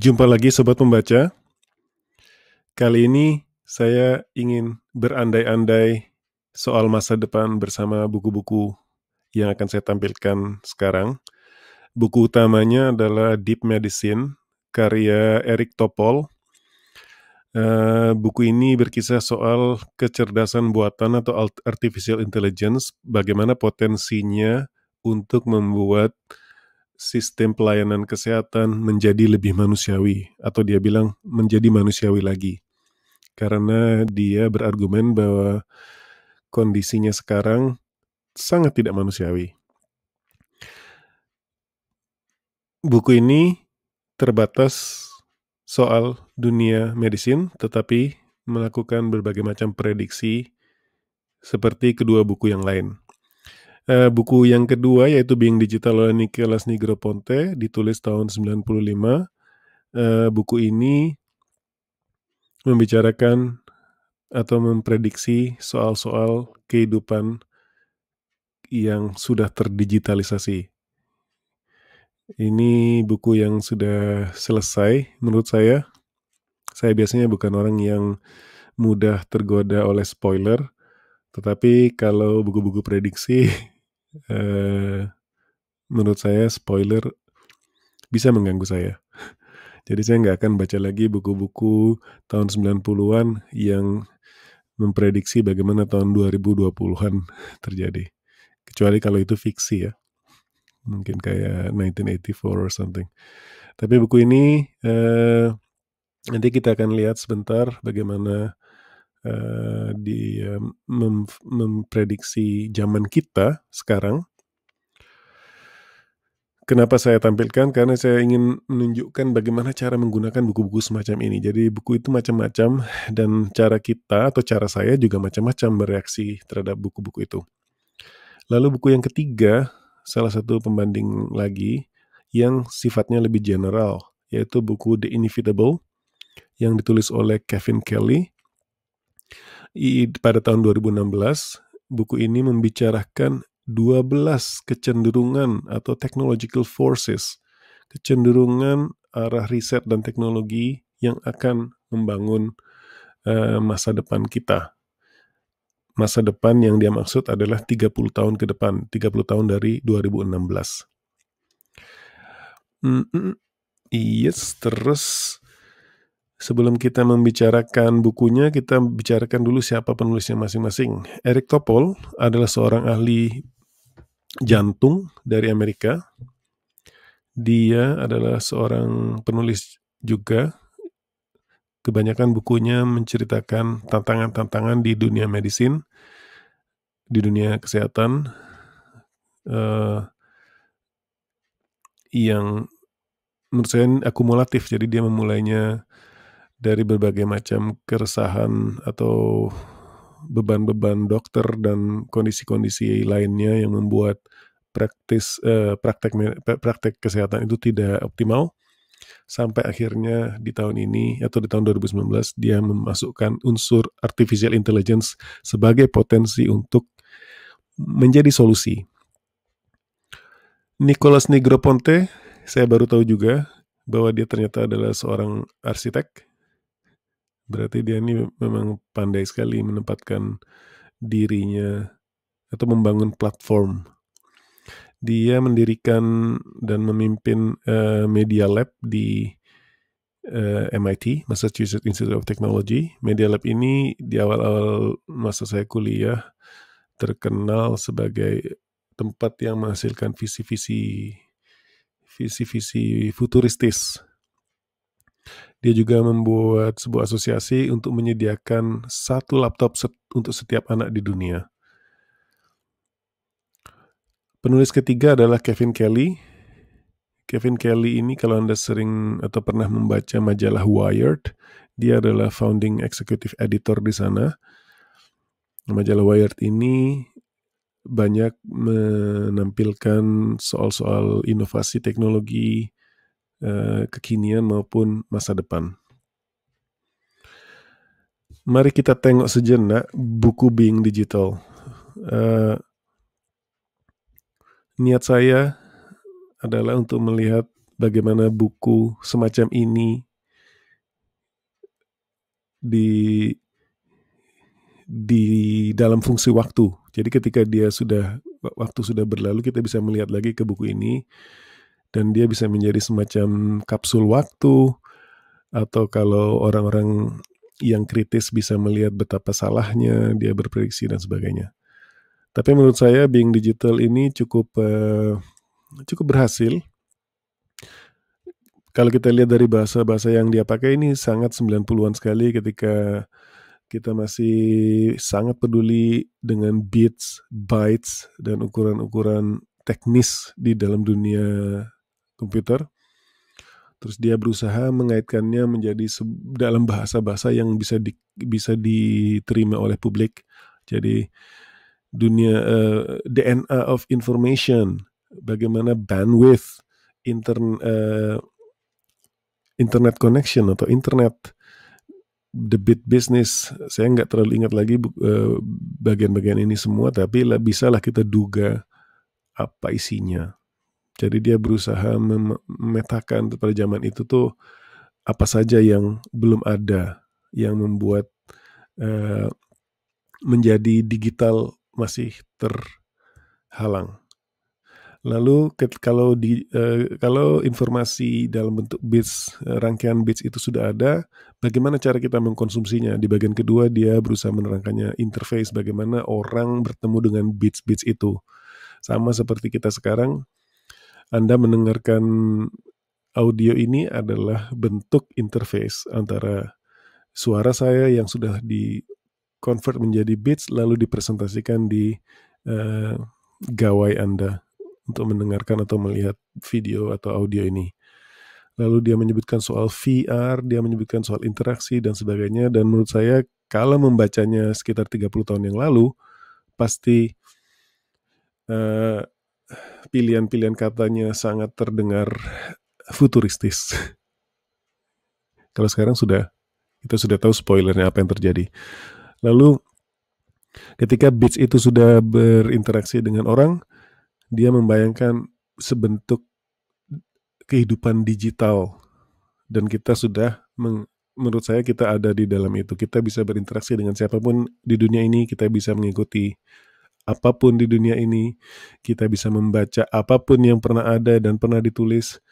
Jumpa lagi Sobat pembaca Kali ini saya ingin berandai-andai soal masa depan bersama buku-buku yang akan saya tampilkan sekarang. Buku utamanya adalah Deep Medicine, karya Eric Topol. Uh, buku ini berkisah soal kecerdasan buatan atau artificial intelligence, bagaimana potensinya untuk membuat sistem pelayanan kesehatan menjadi lebih manusiawi, atau dia bilang menjadi manusiawi lagi, karena dia berargumen bahwa kondisinya sekarang sangat tidak manusiawi. Buku ini terbatas soal dunia medisin, tetapi melakukan berbagai macam prediksi seperti kedua buku yang lain. Eh, buku yang kedua yaitu Being Digital oleh Nicholas Ponte ditulis tahun 95. Uh, eh, buku ini membicarakan atau memprediksi soal-soal kehidupan yang sudah terdigitalisasi. Ini buku yang sudah selesai menurut saya. Saya biasanya bukan orang yang mudah tergoda oleh spoiler, tetapi kalau buku-buku prediksi Eh, menurut saya spoiler bisa mengganggu saya. Jadi saya nggak akan baca lagi buku-buku tahun 90-an yang memprediksi bagaimana tahun 2020-an terjadi. Kecuali kalau itu fiksi ya. Mungkin kayak 1984 or something. Tapi buku ini eh, nanti kita akan lihat sebentar bagaimana uh, di uh, mem memprediksi zaman kita sekarang. Kenapa saya tampilkan? Karena saya ingin menunjukkan bagaimana cara menggunakan buku-buku semacam ini. Jadi buku itu macam-macam dan cara kita atau cara saya juga macam-macam bereaksi terhadap buku-buku itu. Lalu buku yang ketiga, salah satu pembanding lagi yang sifatnya lebih general, yaitu buku The Inevitable yang ditulis oleh Kevin Kelly pada tahun 2016, buku ini membicarakan 12 kecenderungan atau technological forces, kecenderungan arah riset dan teknologi yang akan membangun uh, masa depan kita. Masa depan yang dia maksud adalah 30 tahun ke depan, 30 tahun dari 2016. Mm -mm. Yes, terus Sebelum kita membicarakan bukunya, kita bicarakan dulu siapa penulisnya masing-masing. Eric Topol adalah seorang ahli jantung dari Amerika. Dia adalah seorang penulis juga. Kebanyakan bukunya menceritakan tantangan-tantangan di dunia medisin, di dunia kesehatan, uh, yang menurut saya akumulatif. Jadi dia memulainya dari berbagai macam keresahan atau beban-beban dokter dan kondisi-kondisi lainnya yang membuat praktis eh, praktek praktek kesehatan itu tidak optimal sampai akhirnya di tahun ini atau di tahun 2019 dia memasukkan unsur artificial intelligence sebagai potensi untuk menjadi solusi. Nicholas Negroponte saya baru tahu juga bahwa dia ternyata adalah seorang arsitek Berarti dia ini memang pandai sekali menempatkan dirinya atau membangun platform. Dia mendirikan dan memimpin uh, Media Lab di uh, eh, MIT, Massachusetts Institute of Technology. Media Lab ini di awal-awal masa saya kuliah terkenal sebagai tempat yang menghasilkan visi-visi visi-visi futuristis dia juga membuat sebuah asosiasi untuk menyediakan satu laptop set untuk setiap anak di dunia. Penulis ketiga adalah Kevin Kelly. Kevin Kelly ini kalau Anda sering atau pernah membaca majalah Wired, dia adalah founding executive editor di sana. Majalah Wired ini banyak menampilkan soal-soal inovasi teknologi, Eh, kekinian maupun masa depan. Mari kita tengok sejenak buku bing Digital. Uh, niat saya adalah untuk melihat bagaimana buku semacam ini di di dalam fungsi waktu. Jadi ketika dia sudah waktu sudah berlalu kita bisa melihat lagi ke buku ini dan dia bisa menjadi semacam kapsul waktu atau kalau orang-orang yang kritis bisa melihat betapa salahnya dia berprediksi dan sebagainya. Tapi menurut saya Being Digital ini cukup uh, cukup berhasil. Kalau kita lihat dari bahasa-bahasa yang dia pakai ini sangat 90-an sekali ketika kita masih sangat peduli dengan bits, bytes dan ukuran-ukuran teknis di dalam dunia komputer. Terus dia berusaha mengaitkannya menjadi dalam bahasa-bahasa yang bisa di, bisa diterima oleh publik. Jadi dunia uh, eh, DNA of information, bagaimana bandwidth, intern uh, internet connection atau internet the bit business saya nggak terlalu ingat lagi eh, bagian-bagian uh, ini semua tapi lah bisalah kita duga apa isinya jadi dia berusaha memetakan pada zaman itu tuh apa saja yang belum ada yang membuat uh, menjadi digital masih terhalang. Lalu kalau di uh, kalau informasi dalam bentuk bits eh, rangkaian bits itu sudah ada, bagaimana cara kita mengkonsumsinya? Di bagian kedua dia berusaha menerangkannya interface bagaimana orang bertemu dengan bits-bits itu. Sama seperti kita sekarang anda mendengarkan audio ini adalah bentuk interface antara suara saya yang sudah di convert menjadi bits lalu dipresentasikan di uh, gawai Anda untuk mendengarkan atau melihat video atau audio ini. Lalu dia menyebutkan soal VR, dia menyebutkan soal interaksi dan sebagainya dan menurut saya kalau membacanya sekitar 30 tahun yang lalu pasti uh, pilihan-pilihan katanya sangat terdengar futuristis. Kalau sekarang sudah kita sudah tahu spoilernya apa yang terjadi. Lalu ketika Beats itu sudah berinteraksi dengan orang, dia membayangkan sebentuk kehidupan digital dan kita sudah meng, menurut saya kita ada di dalam itu. Kita bisa berinteraksi dengan siapapun di dunia ini, kita bisa mengikuti apapun di dunia ini, kita bisa membaca apapun yang pernah ada dan pernah ditulis.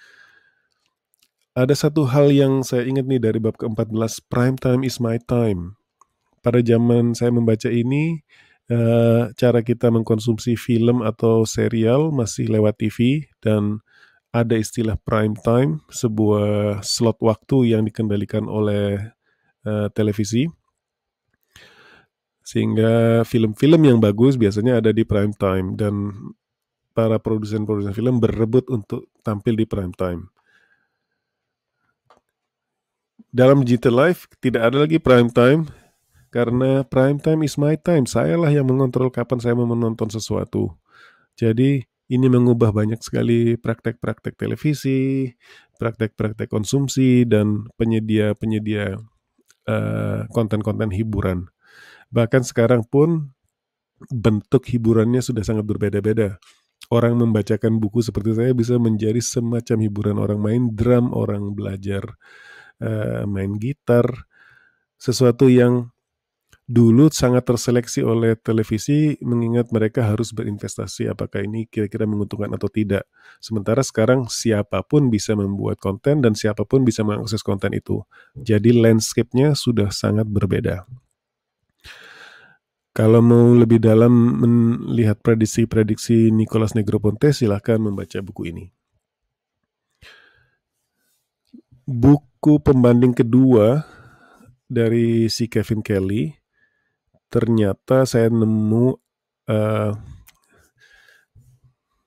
Ada satu hal yang saya ingat nih dari bab ke-14, prime time is my time. Pada zaman saya membaca ini, eh, cara kita mengkonsumsi film atau serial masih lewat TV dan ada istilah prime time, sebuah slot waktu yang dikendalikan oleh eh, televisi sehingga film-film yang bagus biasanya ada di prime time dan para produsen-produsen film berebut untuk tampil di prime time. Dalam Digital Life tidak ada lagi prime time karena prime time is my time. Sayalah yang mengontrol kapan saya mau menonton sesuatu. Jadi ini mengubah banyak sekali praktek-praktek televisi, praktek-praktek konsumsi, dan penyedia-penyedia eh, konten-konten uh, konten -konten hiburan. Bahkan sekarang pun bentuk hiburannya sudah sangat berbeda-beda. Orang membacakan buku seperti saya bisa menjadi semacam hiburan orang main drum, orang belajar uh, main gitar, sesuatu yang dulu sangat terseleksi oleh televisi mengingat mereka harus berinvestasi apakah ini kira-kira menguntungkan atau tidak. Sementara sekarang siapapun bisa membuat konten dan siapapun bisa mengakses konten itu. Jadi landscape-nya sudah sangat berbeda. Kalau mau lebih dalam melihat prediksi-prediksi Nicholas Negroponte, silahkan membaca buku ini. Buku pembanding kedua dari si Kevin Kelly, ternyata saya nemu uh,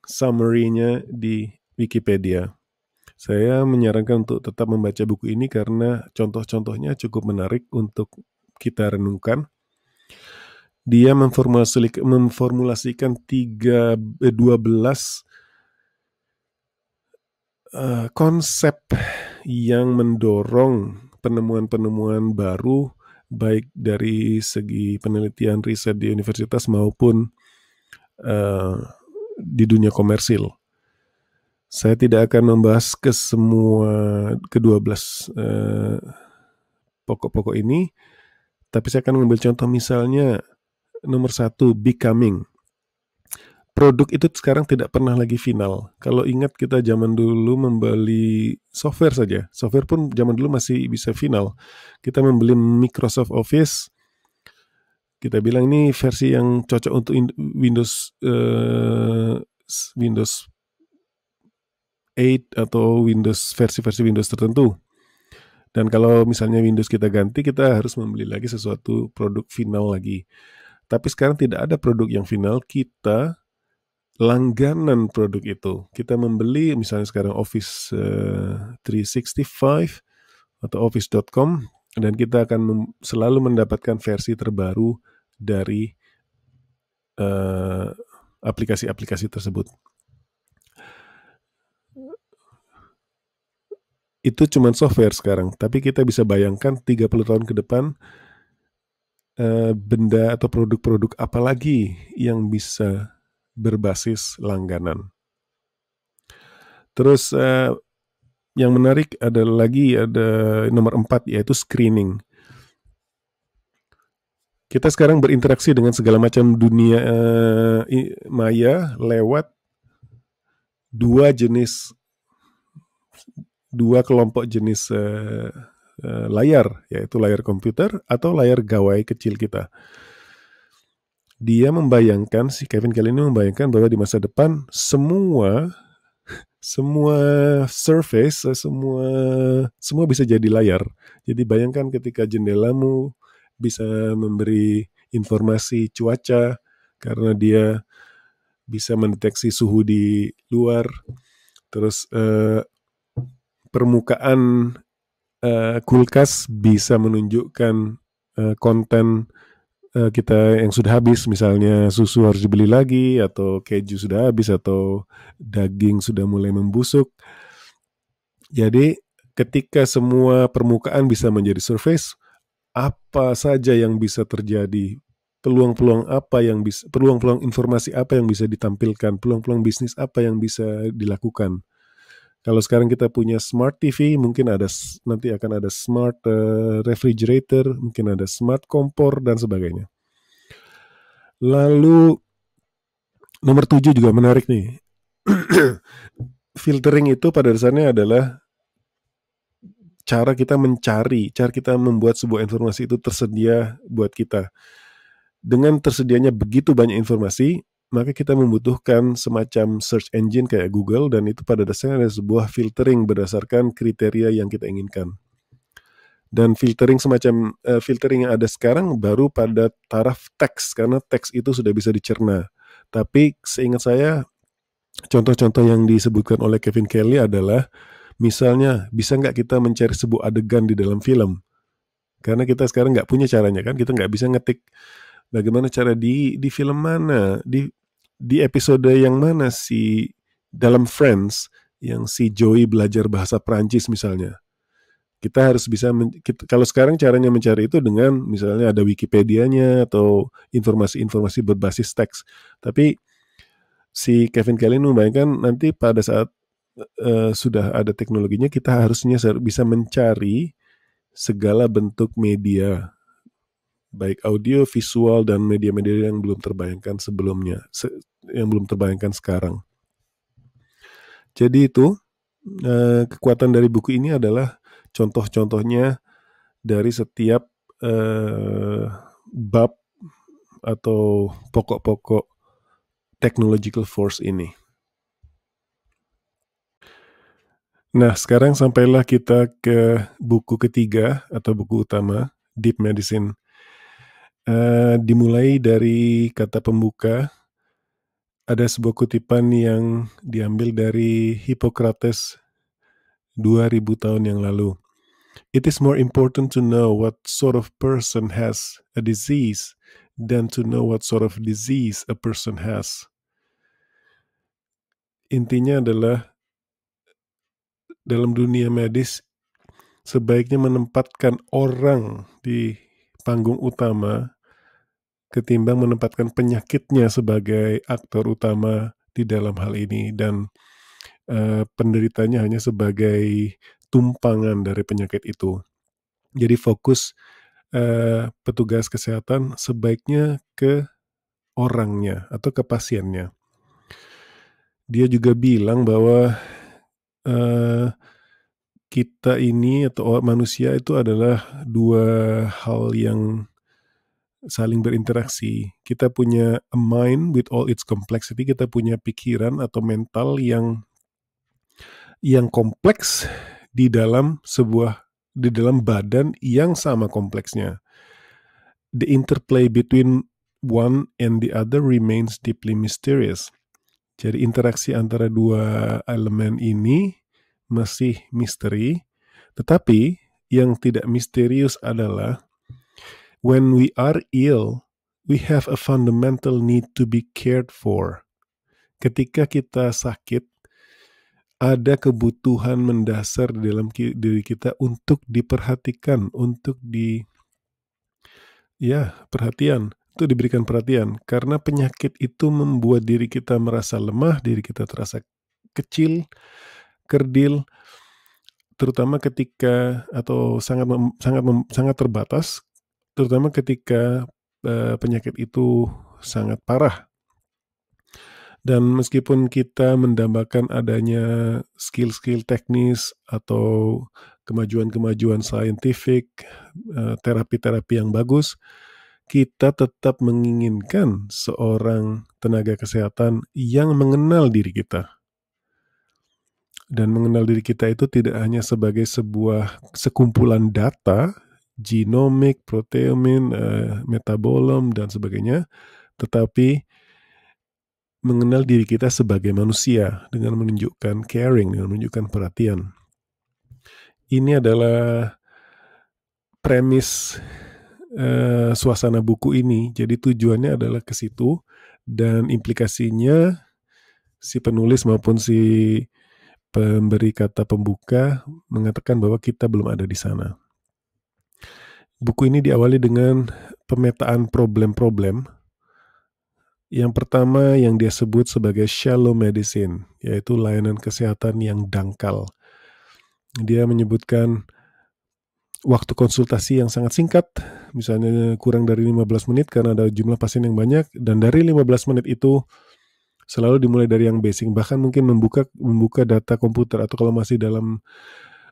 summary-nya di Wikipedia. Saya menyarankan untuk tetap membaca buku ini karena contoh-contohnya cukup menarik untuk kita renungkan dia memformulasikan, memformulasikan eh, dua 12 uh, eh, konsep yang mendorong penemuan-penemuan baru baik dari segi penelitian riset di universitas maupun uh, di dunia komersil. Saya tidak akan membahas ke semua kedua belas uh, pokok-pokok ini, tapi saya akan mengambil contoh misalnya nomor satu, becoming. Produk itu sekarang tidak pernah lagi final. Kalau ingat kita zaman dulu membeli software saja. Software pun zaman dulu masih bisa final. Kita membeli Microsoft Office, kita bilang ini versi yang cocok untuk Windows uh, Windows 8 atau Windows versi-versi Windows tertentu. Dan kalau misalnya Windows kita ganti, kita harus membeli lagi sesuatu produk final lagi. Tapi sekarang tidak ada produk yang final, kita langganan produk itu. Kita membeli misalnya sekarang Office uh, eh, 365 atau office.com dan kita akan selalu mendapatkan versi terbaru dari eh, aplikasi-aplikasi uh, aplikasi -aplikasi tersebut. Itu cuma software sekarang, tapi kita bisa bayangkan 30 tahun ke depan Eh, benda atau produk-produk apa lagi yang bisa berbasis langganan. Terus eh, yang menarik ada lagi ada nomor empat yaitu screening. Kita sekarang berinteraksi dengan segala macam dunia eh, maya lewat dua jenis dua kelompok jenis Eh, layar, yaitu layar komputer atau layar gawai kecil kita. Dia membayangkan, si Kevin Kelly ini membayangkan bahwa di masa depan semua semua surface, semua semua bisa jadi layar. Jadi bayangkan ketika jendelamu bisa memberi informasi cuaca karena dia bisa mendeteksi suhu di luar. Terus eh, permukaan uh, kulkas bisa menunjukkan uh, konten uh, kita yang sudah habis, misalnya susu harus dibeli lagi, atau keju sudah habis, atau daging sudah mulai membusuk. Jadi, ketika semua permukaan bisa menjadi surface, apa saja yang bisa terjadi? Peluang-peluang apa yang bisa, peluang-peluang informasi apa yang bisa ditampilkan, peluang-peluang bisnis apa yang bisa dilakukan. Kalau sekarang kita punya smart TV, mungkin ada nanti akan ada smart uh, refrigerator, mungkin ada smart kompor dan sebagainya. Lalu nomor tujuh juga menarik nih. Filtering itu pada dasarnya adalah cara kita mencari, cara kita membuat sebuah informasi itu tersedia buat kita. Dengan tersedianya begitu banyak informasi, maka kita membutuhkan semacam search engine kayak Google dan itu pada dasarnya ada sebuah filtering berdasarkan kriteria yang kita inginkan. Dan filtering semacam uh, filtering yang ada sekarang baru pada taraf teks karena teks itu sudah bisa dicerna. Tapi seingat saya contoh-contoh yang disebutkan oleh Kevin Kelly adalah misalnya bisa nggak kita mencari sebuah adegan di dalam film? Karena kita sekarang nggak punya caranya kan, kita nggak bisa ngetik bagaimana cara di di film mana di di episode yang mana si dalam Friends yang si Joey belajar bahasa Prancis misalnya. Kita harus bisa men, kita, kalau sekarang caranya mencari itu dengan misalnya ada Wikipedia-nya atau informasi-informasi berbasis teks. Tapi si Kevin Kelly membayangkan nanti pada saat uh, sudah ada teknologinya kita harusnya bisa mencari segala bentuk media baik audio, visual dan media-media yang belum terbayangkan sebelumnya, se yang belum terbayangkan sekarang. Jadi itu eh, kekuatan dari buku ini adalah contoh-contohnya dari setiap eh, bab atau pokok-pokok technological force ini. Nah, sekarang sampailah kita ke buku ketiga atau buku utama, Deep Medicine Eh, dimulai dari kata pembuka, ada sebuah kutipan yang diambil dari Hippocrates 2000 tahun yang lalu. It is more important to know what sort of person has a disease than to know what sort of disease a person has. Intinya adalah dalam dunia medis sebaiknya menempatkan orang di panggung utama ketimbang menempatkan penyakitnya sebagai aktor utama di dalam hal ini dan e, penderitanya hanya sebagai tumpangan dari penyakit itu. Jadi fokus e, petugas kesehatan sebaiknya ke orangnya atau ke pasiennya. Dia juga bilang bahwa eh, kita ini atau manusia itu adalah dua hal yang saling berinteraksi. Kita punya a mind with all its complexity, kita punya pikiran atau mental yang yang kompleks di dalam sebuah di dalam badan yang sama kompleksnya. The interplay between one and the other remains deeply mysterious. Jadi interaksi antara dua elemen ini masih misteri, tetapi yang tidak misterius adalah when we are ill, we have a fundamental need to be cared for. Ketika kita sakit, ada kebutuhan mendasar di dalam diri kita untuk diperhatikan, untuk di ya, perhatian, itu diberikan perhatian karena penyakit itu membuat diri kita merasa lemah, diri kita terasa kecil, kerdil terutama ketika atau sangat mem, sangat mem, sangat terbatas terutama ketika uh, penyakit itu sangat parah. Dan meskipun kita mendambakan adanya skill-skill teknis atau kemajuan-kemajuan saintifik, eh, terapi-terapi yang bagus, kita tetap menginginkan seorang tenaga kesehatan yang mengenal diri kita dan mengenal diri kita itu tidak hanya sebagai sebuah sekumpulan data genomik, proteomin, eh, metabolom dan sebagainya, tetapi mengenal diri kita sebagai manusia dengan menunjukkan caring, dengan menunjukkan perhatian. Ini adalah premis uh, suasana buku ini. Jadi tujuannya adalah ke situ dan implikasinya si penulis maupun si pemberi kata pembuka mengatakan bahwa kita belum ada di sana. Buku ini diawali dengan pemetaan problem-problem. Yang pertama yang dia sebut sebagai shallow medicine, yaitu layanan kesehatan yang dangkal. Dia menyebutkan waktu konsultasi yang sangat singkat, misalnya kurang dari 15 menit karena ada jumlah pasien yang banyak, dan dari 15 menit itu selalu dimulai dari yang basic bahkan mungkin membuka membuka data komputer atau kalau masih dalam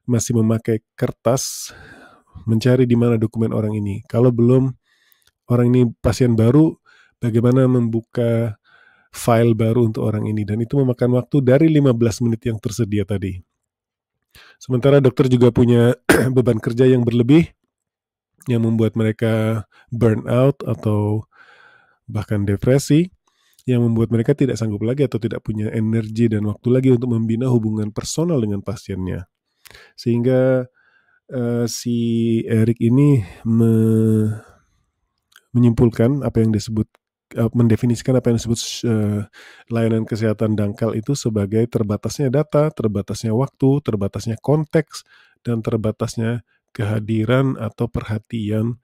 masih memakai kertas mencari di mana dokumen orang ini kalau belum orang ini pasien baru bagaimana membuka file baru untuk orang ini dan itu memakan waktu dari 15 menit yang tersedia tadi. Sementara dokter juga punya beban kerja yang berlebih yang membuat mereka burn out atau bahkan depresi yang membuat mereka tidak sanggup lagi atau tidak punya energi dan waktu lagi untuk membina hubungan personal dengan pasiennya. Sehingga uh, si Erik ini me menyimpulkan apa yang disebut eh, mendefinisikan apa yang disebut uh, layanan kesehatan dangkal itu sebagai terbatasnya data, terbatasnya waktu, terbatasnya konteks dan terbatasnya kehadiran atau perhatian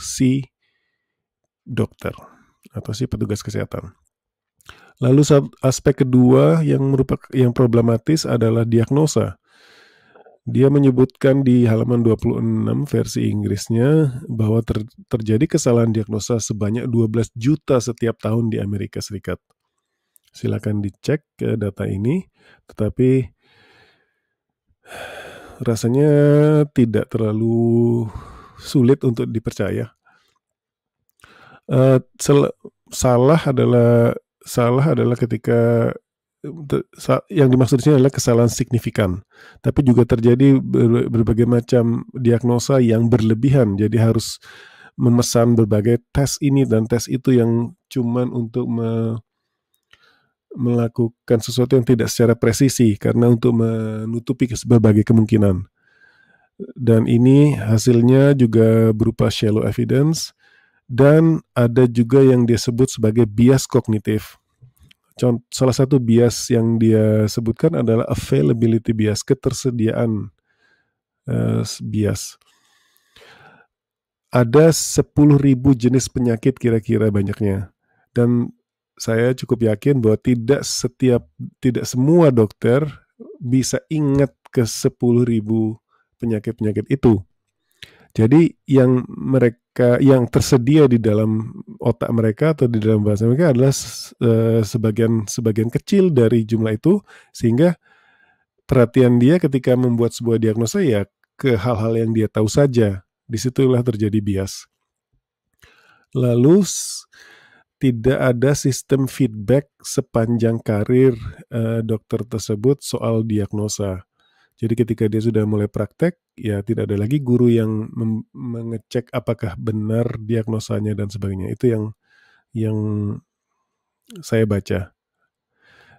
si dokter atau si petugas kesehatan. Lalu aspek kedua yang merupakan yang problematis adalah diagnosa. Dia menyebutkan di halaman 26 versi Inggrisnya bahwa ter terjadi kesalahan diagnosa sebanyak 12 juta setiap tahun di Amerika Serikat. Silakan dicek ke eh, data ini, tetapi rasanya tidak terlalu sulit untuk dipercaya. Uh, salah adalah salah adalah ketika yang dimaksud adalah kesalahan signifikan, tapi juga terjadi berbagai macam diagnosa yang berlebihan. Jadi harus memesan berbagai tes ini dan tes itu yang cuman untuk me melakukan sesuatu yang tidak secara presisi karena untuk menutupi berbagai kemungkinan. Dan ini hasilnya juga berupa shallow evidence dan ada juga yang dia sebut sebagai bias kognitif. Contoh, salah satu bias yang dia sebutkan adalah availability bias, ketersediaan uh, bias. Ada 10.000 jenis penyakit kira-kira banyaknya. Dan saya cukup yakin bahwa tidak setiap tidak semua dokter bisa ingat ke 10.000 penyakit-penyakit itu. Jadi yang mereka yang tersedia di dalam otak mereka atau di dalam bahasa mereka adalah eh, sebagian sebagian kecil dari jumlah itu sehingga perhatian dia ketika membuat sebuah diagnosa ya ke hal-hal yang dia tahu saja. Disitulah terjadi bias. Lalu tidak ada sistem feedback sepanjang karir uh, dokter tersebut soal diagnosa jadi ketika dia sudah mulai praktek, ya tidak ada lagi guru yang mengecek apakah benar diagnosanya dan sebagainya. Itu yang yang saya baca.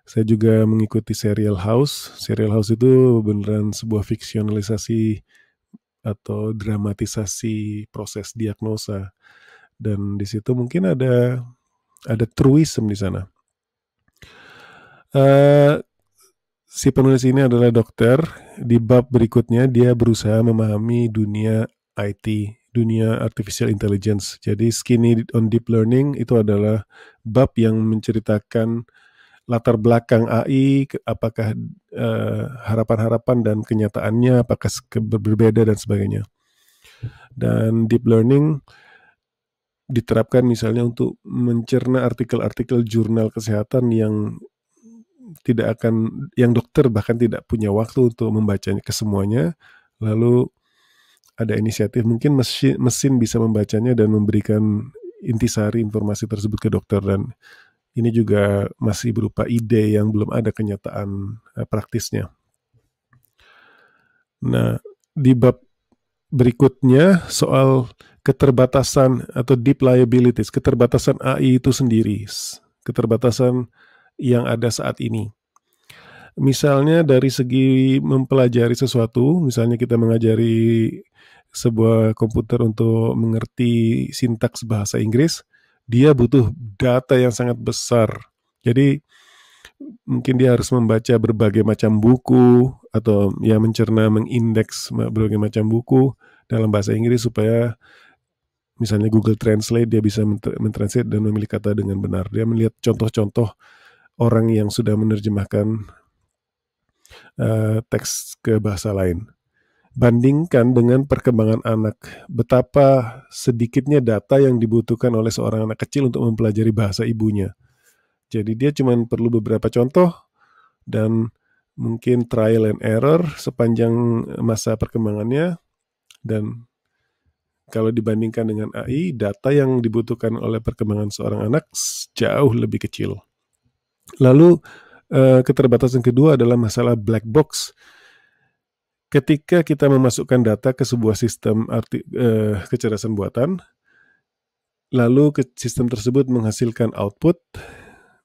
Saya juga mengikuti serial House. Serial House itu beneran sebuah fiksionalisasi atau dramatisasi proses diagnosa. Dan di situ mungkin ada ada truism di sana. Uh, Si penulis ini adalah dokter. Di bab berikutnya dia berusaha memahami dunia IT, dunia artificial intelligence. Jadi skinny on deep learning itu adalah bab yang menceritakan latar belakang AI, apakah eh, harapan-harapan uh, dan kenyataannya apakah berbeda dan sebagainya. Dan deep learning diterapkan misalnya untuk mencerna artikel-artikel jurnal kesehatan yang tidak akan yang dokter bahkan tidak punya waktu untuk membacanya kesemuanya lalu ada inisiatif mungkin mesin mesin bisa membacanya dan memberikan intisari informasi tersebut ke dokter dan ini juga masih berupa ide yang belum ada kenyataan eh, praktisnya. Nah, di bab berikutnya soal keterbatasan atau deep liabilities, keterbatasan AI itu sendiri, keterbatasan yang ada saat ini. Misalnya dari segi mempelajari sesuatu, misalnya kita mengajari sebuah komputer untuk mengerti sintaks bahasa Inggris, dia butuh data yang sangat besar. Jadi mungkin dia harus membaca berbagai macam buku atau ya mencerna mengindeks berbagai macam buku dalam bahasa Inggris supaya misalnya Google Translate dia bisa mentranslate dan memilih kata dengan benar. Dia melihat contoh-contoh orang yang sudah menerjemahkan uh, teks ke bahasa lain. Bandingkan dengan perkembangan anak, betapa sedikitnya data yang dibutuhkan oleh seorang anak kecil untuk mempelajari bahasa ibunya. Jadi dia cuma perlu beberapa contoh dan mungkin trial and error sepanjang masa perkembangannya dan kalau dibandingkan dengan AI, data yang dibutuhkan oleh perkembangan seorang anak jauh lebih kecil. Lalu eh, keterbatasan kedua adalah masalah black box. Ketika kita memasukkan data ke sebuah sistem arti, uh, kecerdasan buatan, lalu ke sistem tersebut menghasilkan output,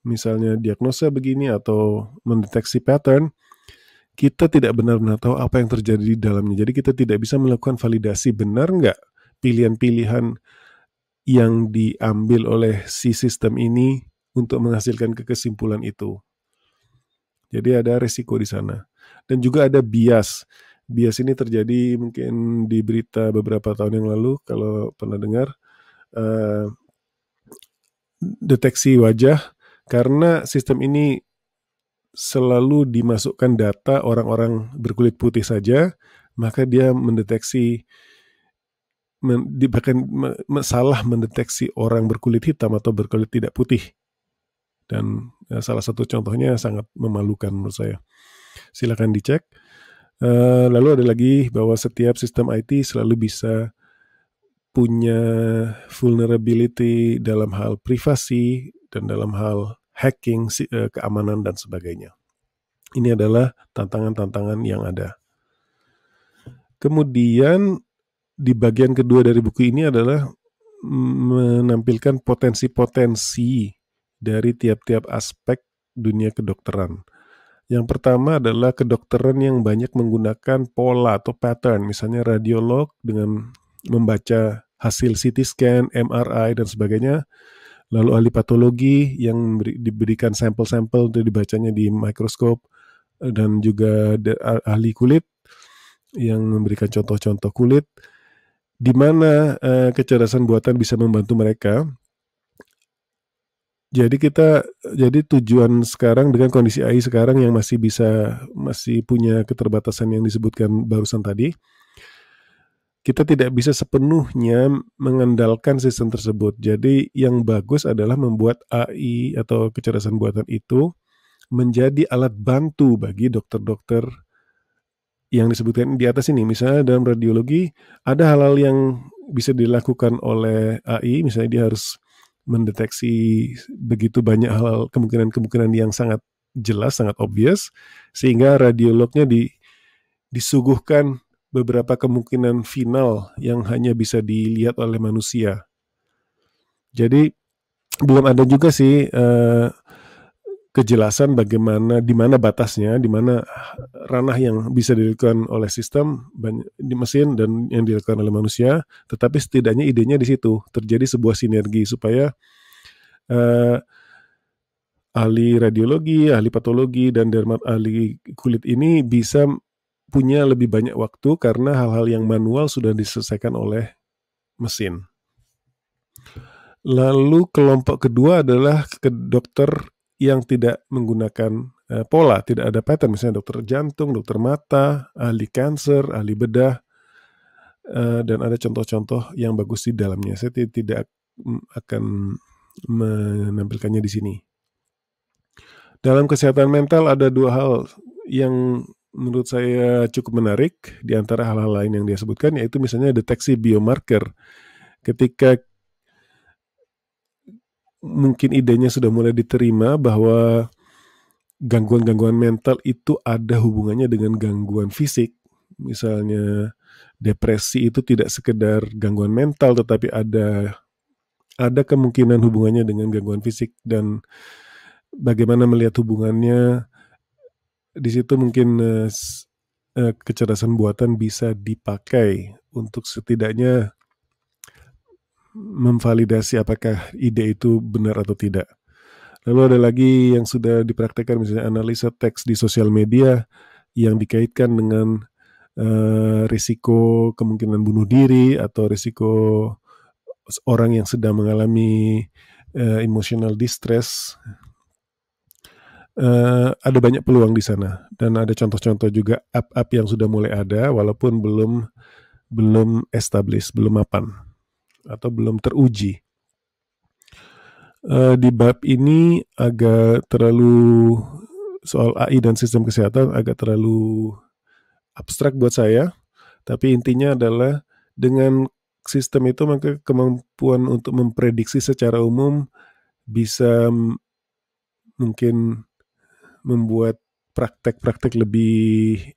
misalnya diagnosa begini atau mendeteksi pattern, kita tidak benar-benar tahu apa yang terjadi di dalamnya. Jadi kita tidak bisa melakukan validasi benar nggak pilihan-pilihan yang diambil oleh si sistem ini untuk menghasilkan kekesimpulan itu. Jadi ada resiko di sana. Dan juga ada bias. Bias ini terjadi mungkin di berita beberapa tahun yang lalu kalau pernah dengar uh, deteksi wajah karena sistem ini selalu dimasukkan data orang-orang berkulit putih saja, maka dia mendeteksi bahkan salah mendeteksi orang berkulit hitam atau berkulit tidak putih. Dan ya, salah satu contohnya sangat memalukan menurut saya. Silakan dicek. Uh, lalu ada lagi bahwa setiap sistem IT selalu bisa punya vulnerability dalam hal privasi dan dalam hal hacking, eh, keamanan dan sebagainya. Ini adalah tantangan-tantangan yang ada. Kemudian di bagian kedua dari buku ini adalah mm, menampilkan potensi-potensi dari tiap-tiap aspek dunia kedokteran. Yang pertama adalah kedokteran yang banyak menggunakan pola atau pattern, misalnya radiolog dengan membaca hasil CT scan, MRI, dan sebagainya. Lalu ahli patologi yang diberikan sampel-sampel untuk dibacanya di mikroskop, eh, dan juga ahli kulit yang memberikan contoh-contoh kulit, di mana eh, kecerdasan buatan bisa membantu mereka jadi kita jadi tujuan sekarang dengan kondisi AI sekarang yang masih bisa masih punya keterbatasan yang disebutkan barusan tadi kita tidak bisa sepenuhnya mengandalkan sistem tersebut. Jadi yang bagus adalah membuat AI atau kecerdasan buatan itu menjadi alat bantu bagi dokter-dokter yang disebutkan di atas ini. Misalnya dalam radiologi ada hal-hal yang bisa dilakukan oleh AI, misalnya dia harus mendeteksi begitu banyak hal kemungkinan-kemungkinan yang sangat jelas, sangat obvious, sehingga radiolognya di, disuguhkan beberapa kemungkinan final yang hanya bisa dilihat oleh manusia. Jadi belum ada juga sih uh, kejelasan bagaimana di mana batasnya, di mana eh, ranah yang bisa dilakukan oleh sistem di mesin dan yang dilakukan oleh manusia, tetapi setidaknya idenya di situ terjadi sebuah sinergi supaya uh, ahli radiologi, ahli patologi dan dermat ahli kulit ini bisa punya lebih banyak waktu karena hal-hal yang manual sudah diselesaikan oleh mesin. Lalu kelompok kedua adalah ke dokter yang tidak menggunakan uh, pola, tidak ada pattern, misalnya dokter jantung, dokter mata, ahli kanker, ahli bedah, uh, dan ada contoh-contoh yang bagus di dalamnya. Saya tidak akan menampilkannya di sini. Dalam kesehatan mental ada dua hal yang menurut saya cukup menarik di antara hal-hal lain yang dia sebutkan yaitu misalnya deteksi biomarker. Ketika mungkin idenya sudah mulai diterima bahwa gangguan-gangguan mental itu ada hubungannya dengan gangguan fisik. Misalnya depresi itu tidak sekedar gangguan mental tetapi ada ada kemungkinan hubungannya dengan gangguan fisik dan bagaimana melihat hubungannya di situ mungkin eh, eh, kecerdasan buatan bisa dipakai untuk setidaknya memvalidasi apakah ide itu benar atau tidak. Lalu ada lagi yang sudah dipraktekkan misalnya analisa teks di sosial media yang dikaitkan dengan uh, risiko kemungkinan bunuh diri atau risiko orang yang sedang mengalami uh, emotional distress. Uh, ada banyak peluang di sana dan ada contoh-contoh juga app-app yang sudah mulai ada walaupun belum belum established, belum mapan atau belum teruji. Uh, di bab ini agak terlalu soal AI dan sistem kesehatan agak terlalu abstrak buat saya, tapi intinya adalah dengan sistem itu maka kemampuan untuk memprediksi secara umum bisa mungkin membuat praktek-praktek lebih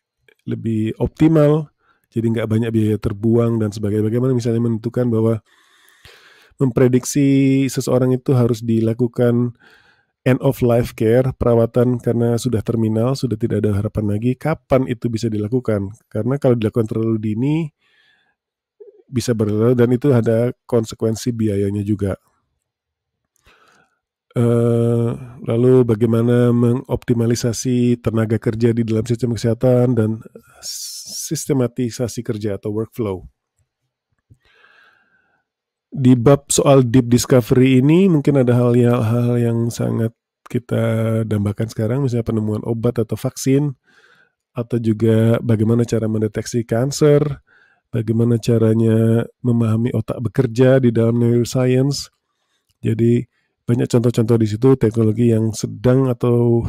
lebih optimal jadi nggak banyak biaya terbuang dan sebagainya. Bagaimana misalnya menentukan bahwa memprediksi seseorang itu harus dilakukan end of life care, perawatan karena sudah terminal, sudah tidak ada harapan lagi, kapan itu bisa dilakukan? Karena kalau dilakukan terlalu dini bisa berlalu dan itu ada konsekuensi biayanya juga. Uh, lalu bagaimana mengoptimalisasi tenaga kerja di dalam sistem kesehatan dan sistematisasi kerja atau workflow. Di bab soal deep discovery ini mungkin ada hal ya, hal yang sangat kita dambakan sekarang, misalnya penemuan obat atau vaksin, atau juga bagaimana cara mendeteksi kanker, bagaimana caranya memahami otak bekerja di dalam neuroscience. Jadi banyak contoh-contoh di situ teknologi yang sedang atau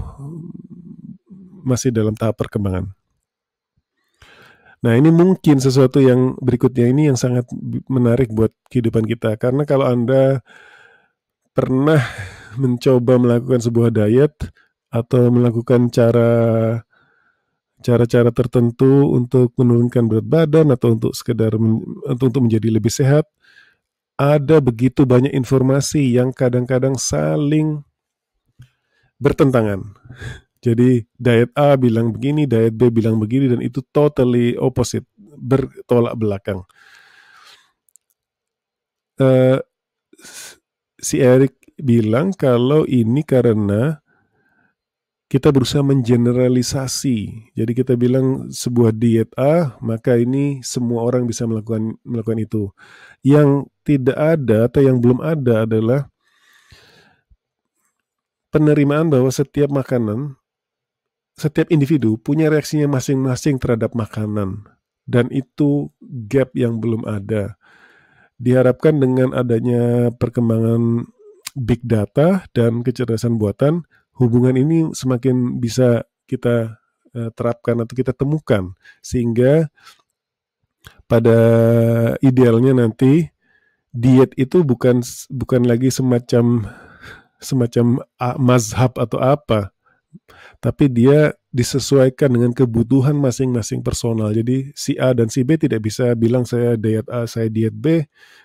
masih dalam tahap perkembangan. Nah ini mungkin sesuatu yang berikutnya ini yang sangat menarik buat kehidupan kita karena kalau anda pernah mencoba melakukan sebuah diet atau melakukan cara cara-cara tertentu untuk menurunkan berat badan atau untuk sekedar men, untuk menjadi lebih sehat ada begitu banyak informasi yang kadang-kadang saling bertentangan jadi diet A bilang begini, diet B bilang begini, dan itu totally opposite, bertolak belakang. Uh, si Eric bilang kalau ini karena kita berusaha mengeneralisasi. Jadi kita bilang sebuah diet A, maka ini semua orang bisa melakukan melakukan itu. Yang tidak ada atau yang belum ada adalah penerimaan bahwa setiap makanan setiap individu punya reaksinya masing-masing terhadap makanan dan itu gap yang belum ada. Diharapkan dengan adanya perkembangan big data dan kecerdasan buatan, hubungan ini semakin bisa kita eh, terapkan atau kita temukan sehingga pada idealnya nanti diet itu bukan bukan lagi semacam semacam mazhab atau apa, tapi dia disesuaikan dengan kebutuhan masing-masing personal. Jadi si A dan si B tidak bisa bilang saya diet A, saya diet B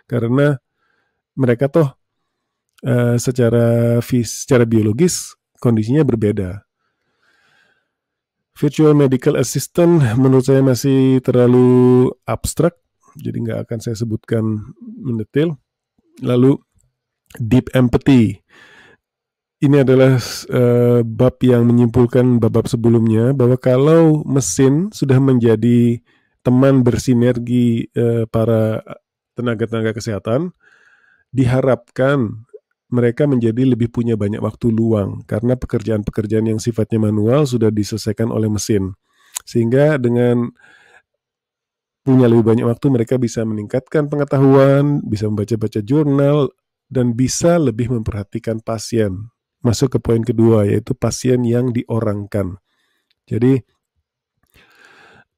karena mereka toh uh, secara secara biologis kondisinya berbeda. Virtual medical assistant menurut saya masih terlalu abstrak, jadi nggak akan saya sebutkan mendetail. Lalu deep empathy ini adalah uh, bab yang menyimpulkan bab-bab sebelumnya bahwa kalau mesin sudah menjadi teman bersinergi uh, para tenaga-tenaga kesehatan, diharapkan mereka menjadi lebih punya banyak waktu luang karena pekerjaan-pekerjaan yang sifatnya manual sudah diselesaikan oleh mesin. Sehingga dengan punya lebih banyak waktu mereka bisa meningkatkan pengetahuan, bisa membaca-baca jurnal dan bisa lebih memperhatikan pasien masuk ke poin kedua yaitu pasien yang diorangkan. Jadi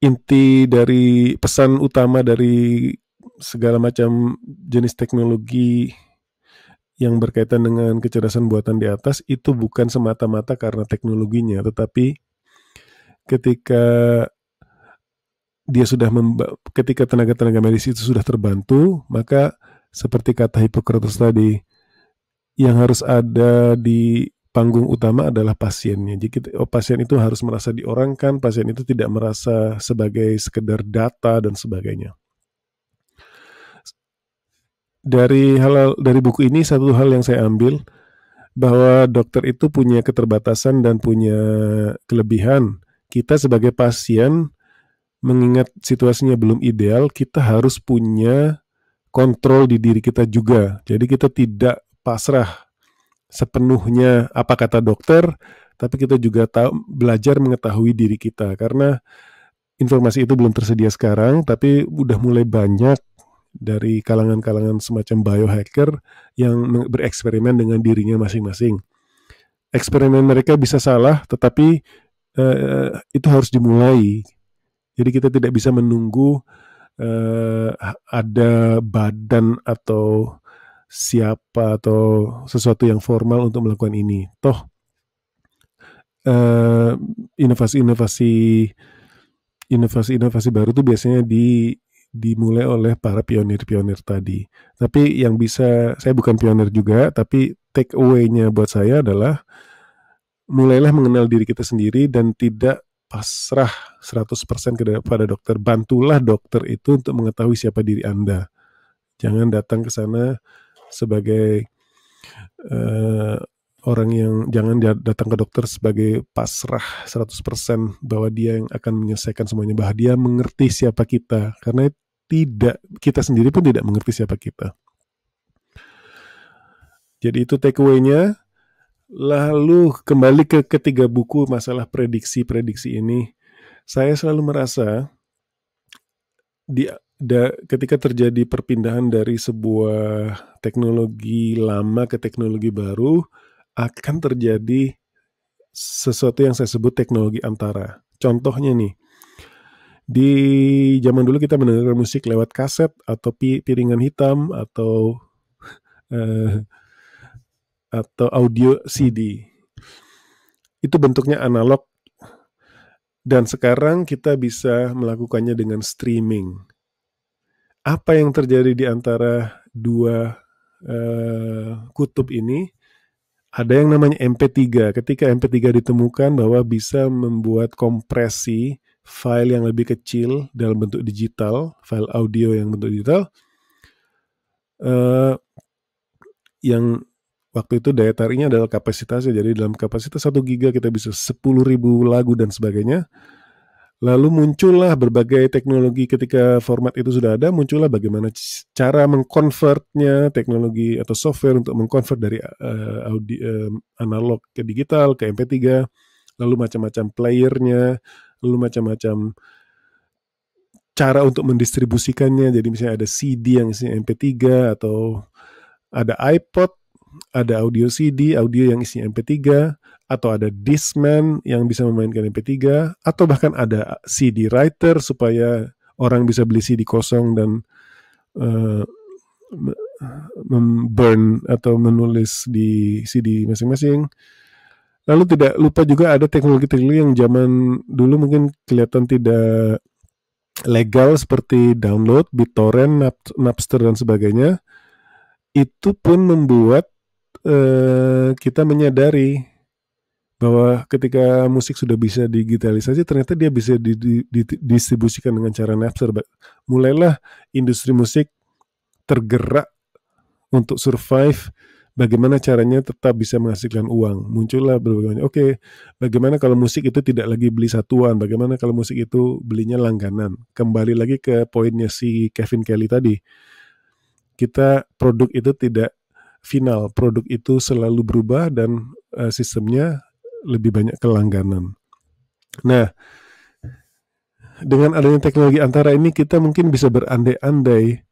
inti dari pesan utama dari segala macam jenis teknologi yang berkaitan dengan kecerdasan buatan di atas itu bukan semata-mata karena teknologinya, tetapi ketika dia sudah memba- ketika tenaga-tenaga medis itu sudah terbantu, maka seperti kata Hippocrates tadi, yang harus ada di panggung utama adalah pasiennya. Jadi oh, pasien itu harus merasa diorangkan, pasien itu tidak merasa sebagai sekedar data dan sebagainya. Dari hal dari buku ini satu hal yang saya ambil bahwa dokter itu punya keterbatasan dan punya kelebihan. Kita sebagai pasien mengingat situasinya belum ideal, kita harus punya kontrol di diri kita juga. Jadi kita tidak pasrah sepenuhnya apa kata dokter, tapi kita juga tahu belajar mengetahui diri kita karena informasi itu belum tersedia sekarang, tapi udah mulai banyak dari kalangan-kalangan semacam biohacker yang bereksperimen dengan dirinya masing-masing. Eksperimen mereka bisa salah, tetapi eh, itu harus dimulai. Jadi kita tidak bisa menunggu eh, ada badan atau siapa atau sesuatu yang formal untuk melakukan ini. Toh inovasi eh, inovasi-inovasi inovasi-inovasi baru itu biasanya di dimulai oleh para pionir-pionir tadi. Tapi yang bisa saya bukan pionir juga, tapi take away-nya buat saya adalah mulailah mengenal diri kita sendiri dan tidak pasrah 100% kepada dokter. Bantulah dokter itu untuk mengetahui siapa diri Anda. Jangan datang ke sana sebagai uh, orang yang jangan datang ke dokter sebagai pasrah 100% bahwa dia yang akan menyelesaikan semuanya bahwa dia mengerti siapa kita karena tidak kita sendiri pun tidak mengerti siapa kita. Jadi itu takeaway-nya. Lalu kembali ke ketiga buku masalah prediksi-prediksi ini. Saya selalu merasa di da, ketika terjadi perpindahan dari sebuah teknologi lama ke teknologi baru akan terjadi sesuatu yang saya sebut teknologi antara. Contohnya nih, di zaman dulu kita mendengarkan musik lewat kaset atau pi piringan hitam atau uh, atau audio CD. Itu bentuknya analog dan sekarang kita bisa melakukannya dengan streaming apa yang terjadi di antara dua uh, kutub ini ada yang namanya MP3. Ketika MP3 ditemukan bahwa bisa membuat kompresi file yang lebih kecil dalam bentuk digital, file audio yang bentuk digital, uh, yang waktu itu daya tariknya adalah kapasitasnya. Jadi dalam kapasitas 1 giga kita bisa 10.000 lagu dan sebagainya. Lalu muncullah berbagai teknologi ketika format itu sudah ada, muncullah bagaimana cara mengkonvertnya teknologi atau software untuk mengkonvert dari uh, eh, audio uh, eh, analog ke digital ke MP3, lalu macam-macam playernya, lalu macam-macam cara untuk mendistribusikannya. Jadi misalnya ada CD yang isinya MP3 atau ada iPod, ada audio CD, audio yang isinya MP3, atau ada disman yang bisa memainkan MP3, atau bahkan ada CD writer supaya orang bisa beli CD kosong dan uh, eh, memburn atau menulis di CD masing-masing. Lalu tidak lupa juga ada teknologi-teknologi yang zaman dulu mungkin kelihatan tidak legal seperti download, BitTorrent, Nap Napster dan sebagainya. Itu pun membuat uh, kita menyadari bahwa ketika musik sudah bisa digitalisasi ternyata dia bisa didistribusikan dengan cara napster mulailah industri musik tergerak untuk survive bagaimana caranya tetap bisa menghasilkan uang. Muncullah berbagai oke, okay, bagaimana kalau musik itu tidak lagi beli satuan, bagaimana kalau musik itu belinya langganan. Kembali lagi ke poinnya si Kevin Kelly tadi. Kita produk itu tidak final, produk itu selalu berubah dan uh, sistemnya lebih banyak kelangganan. Nah, dengan adanya teknologi antara ini kita mungkin bisa berandai-andai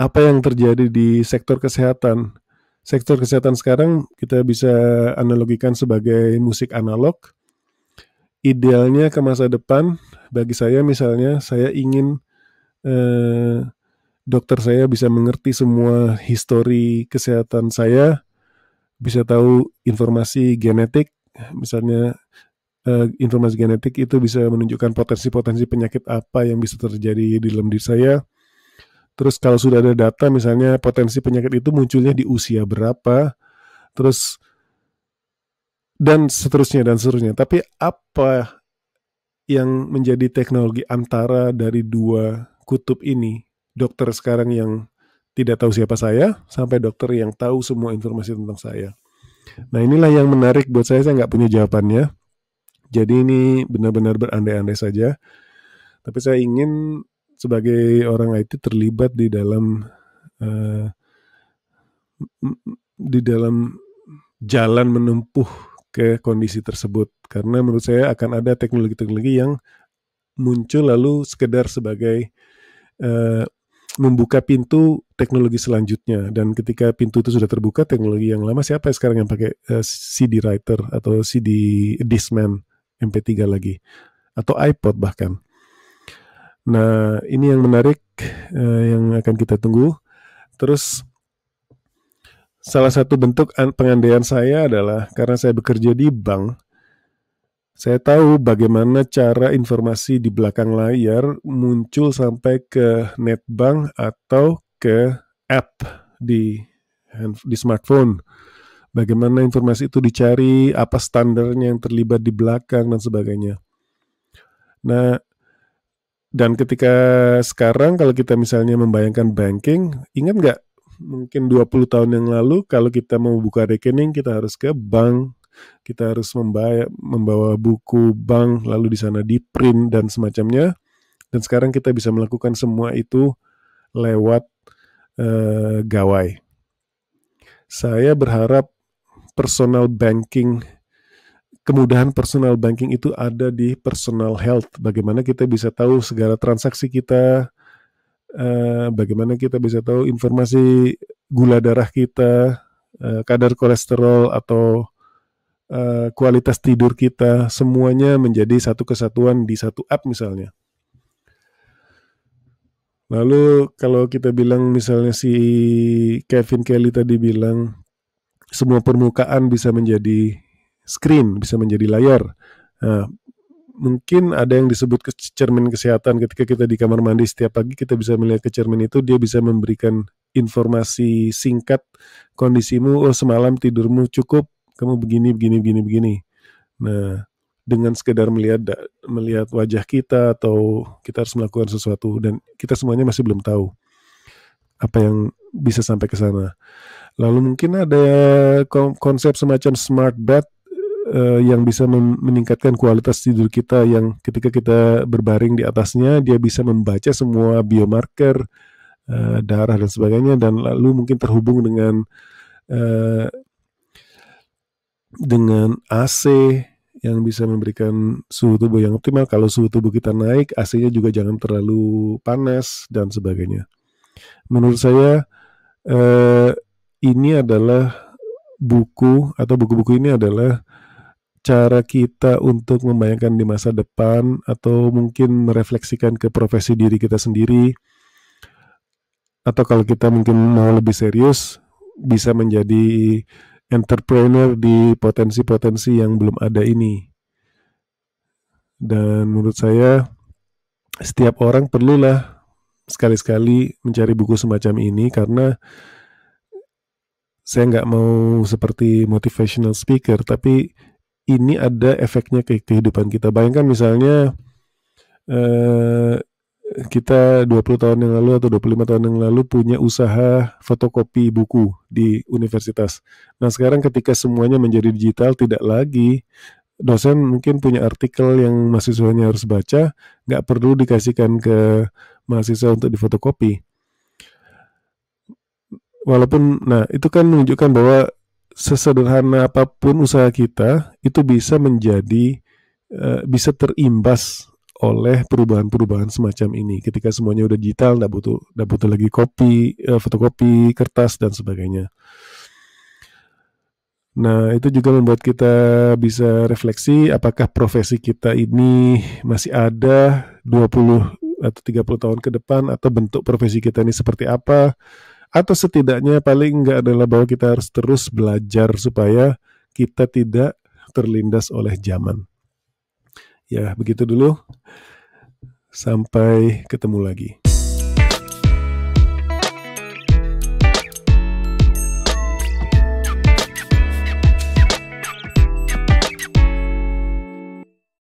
apa yang terjadi di sektor kesehatan. Sektor kesehatan sekarang kita bisa analogikan sebagai musik analog. Idealnya ke masa depan, bagi saya misalnya, saya ingin eh, dokter saya bisa mengerti semua histori kesehatan saya, bisa tahu informasi genetik, misalnya uh, informasi genetik itu bisa menunjukkan potensi-potensi penyakit apa yang bisa terjadi di dalam diri saya. Terus kalau sudah ada data misalnya potensi penyakit itu munculnya di usia berapa, terus dan seterusnya dan seterusnya. Tapi apa yang menjadi teknologi antara dari dua kutub ini? Dokter sekarang yang tidak tahu siapa saya sampai dokter yang tahu semua informasi tentang saya. Nah inilah yang menarik buat saya, saya nggak punya jawabannya. Jadi ini benar-benar berandai-andai saja. Tapi saya ingin sebagai orang IT terlibat di dalam uh, di dalam jalan menempuh ke kondisi tersebut karena menurut saya akan ada teknologi-teknologi yang muncul lalu sekedar sebagai uh, membuka pintu teknologi selanjutnya dan ketika pintu itu sudah terbuka teknologi yang lama siapa yang sekarang yang pakai uh, eh, CD writer atau CD Discman MP3 lagi atau iPod bahkan. Nah, ini yang menarik uh, yang akan kita tunggu. Terus salah satu bentuk pengandaian saya adalah karena saya bekerja di bank saya tahu bagaimana cara informasi di belakang layar muncul sampai ke netbank atau ke app di di smartphone. Bagaimana informasi itu dicari, apa standarnya yang terlibat di belakang dan sebagainya. Nah, dan ketika sekarang kalau kita misalnya membayangkan banking, ingat nggak mungkin 20 tahun yang lalu kalau kita mau buka rekening kita harus ke bank, kita harus membayar, membawa buku bank lalu di sana di print dan semacamnya. Dan sekarang kita bisa melakukan semua itu lewat uh, gawai. Saya berharap personal banking kemudahan personal banking itu ada di personal health. Bagaimana kita bisa tahu segala transaksi kita, uh, bagaimana kita bisa tahu informasi gula darah kita, uh, kadar kolesterol atau uh, kualitas tidur kita, semuanya menjadi satu kesatuan di satu app misalnya. Lalu kalau kita bilang misalnya si Kevin Kelly tadi bilang semua permukaan bisa menjadi screen, bisa menjadi layar. Nah, mungkin ada yang disebut ke cermin kesehatan ketika kita di kamar mandi setiap pagi kita bisa melihat ke cermin itu dia bisa memberikan informasi singkat kondisimu oh semalam tidurmu cukup kamu begini begini begini begini nah dengan sekedar melihat melihat wajah kita atau kita harus melakukan sesuatu dan kita semuanya masih belum tahu apa yang bisa sampai ke sana. Lalu mungkin ada konsep semacam smart bed uh, yang bisa meningkatkan kualitas tidur kita yang ketika kita berbaring di atasnya dia bisa membaca semua biomarker uh, darah dan sebagainya dan lalu mungkin terhubung dengan uh, dengan AC yang bisa memberikan suhu tubuh yang optimal. Kalau suhu tubuh kita naik, AC-nya juga jangan terlalu panas dan sebagainya. Menurut saya eh, ini adalah buku atau buku-buku ini adalah cara kita untuk membayangkan di masa depan atau mungkin merefleksikan ke profesi diri kita sendiri atau kalau kita mungkin mau lebih serius bisa menjadi entrepreneur di potensi-potensi yang belum ada ini. Dan menurut saya setiap orang perlulah sekali-sekali mencari buku semacam ini karena saya nggak mau seperti motivational speaker, tapi ini ada efeknya ke kehidupan kita. Bayangkan misalnya eh, kita 20 tahun yang lalu atau 25 tahun yang lalu punya usaha fotokopi buku di universitas. Nah, sekarang ketika semuanya menjadi digital tidak lagi dosen mungkin punya artikel yang mahasiswanya harus baca, nggak perlu dikasihkan ke mahasiswa untuk difotokopi. Walaupun nah, itu kan menunjukkan bahwa sesederhana apapun usaha kita itu bisa menjadi eh, bisa terimbas oleh perubahan-perubahan semacam ini. Ketika semuanya udah digital, tidak butuh nggak butuh lagi kopi, eh, fotokopi, kertas dan sebagainya. Nah, itu juga membuat kita bisa refleksi apakah profesi kita ini masih ada 20 atau 30 tahun ke depan atau bentuk profesi kita ini seperti apa atau setidaknya paling enggak adalah bahwa kita harus terus belajar supaya kita tidak terlindas oleh zaman. Ya, begitu dulu. Sampai ketemu lagi.